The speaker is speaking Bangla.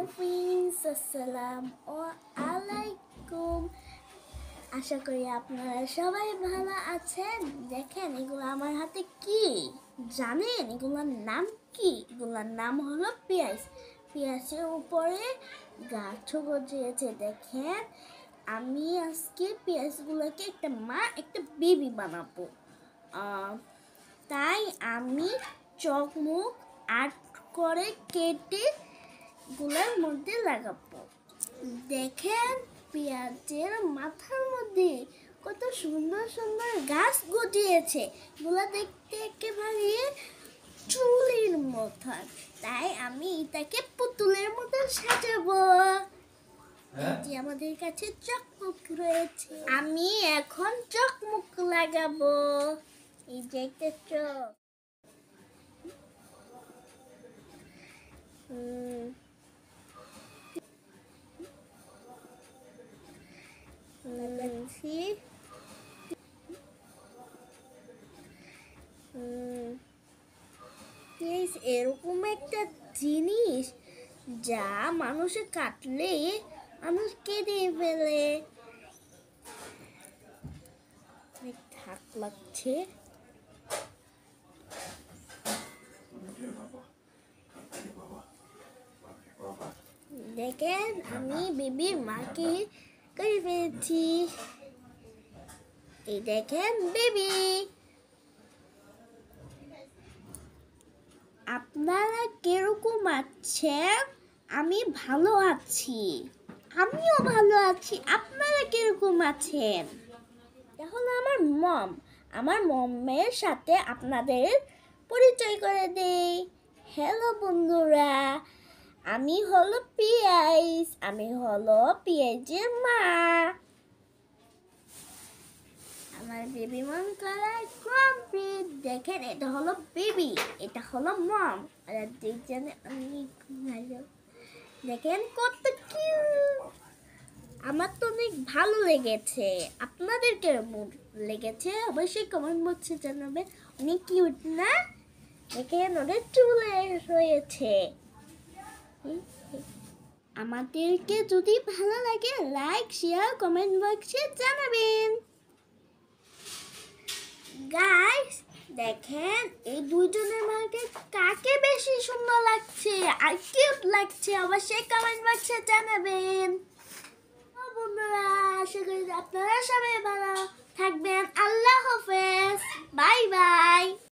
হ্যালো ফ্রেন্ডস আসসালাম ও আলাইকুম আশা করি আপনারা সবাই ভালো আছেন দেখেন এগুলো আমার হাতে কি জানেন এগুলোর নাম কি এগুলোর নাম হলো পেঁয়াজ পেঁয়াজের উপরে গাছও গজিয়েছে দেখেন আমি আজকে পেঁয়াজগুলোকে একটা মা একটা বেবি বানাবো তাই আমি চকমুখ আট করে কেটে গুলার মধ্যে লাগাবো দেখেন পেঁয়াজের মাথার মধ্যে কত সুন্দর সুন্দর গাছ গজিয়েছে গুলা দেখতে একেবারে চুলির মতন তাই আমি এটাকে পুতুলের মতন সাজাবো এটি আমাদের কাছে চকমুক রয়েছে আমি এখন চকমুক লাগাবো এই যে একটা চোখ হুম আছি এরকম একটা জিনিস যা মানুষে কাটলে মানুষ কেঁদে ফেলে ঠাক লাগছে দেখেন আমি বেবির মাকে কেঁদে ফেলেছি এই দেখেন বেবি আপনারা কিরকম আছেন আমি ভালো আছি আমিও ভালো আছি আপনারা কিরকম আছেন তাহলে আমার মম আমার মমের সাথে আপনাদের পরিচয় করে দেই হ্যালো বন্ধুরা আমি হলো পিআইস আমি হলো পিআইজের মা আমার বেবি মম কালার ক্রাম্পি দেখেন এটা হলো বেবি এটা হলো মম আর দেখছেন অনেক ভালো দেখেন কত কি আমার তো অনেক ভালো লেগেছে আপনাদের কেমন লেগেছে অবশ্যই কমেন্ট বক্সে জানাবেন অনেক কিউট না দেখেন ওদের চুলে রয়েছে আমাদেরকে যদি ভালো লাগে লাইক শেয়ার কমেন্ট বক্সে জানাবেন গাইস দেখেন এই দুইজনের মধ্যে কাকে বেশি সুন্দর লাগছে আর কিউট লাগছে অবশ্যই কমেন্ট বক্সে জানাবেন বন্ধুরা আশা করি আপনারা সবাই ভালো থাকবেন আল্লাহ হাফেজ বাই বাই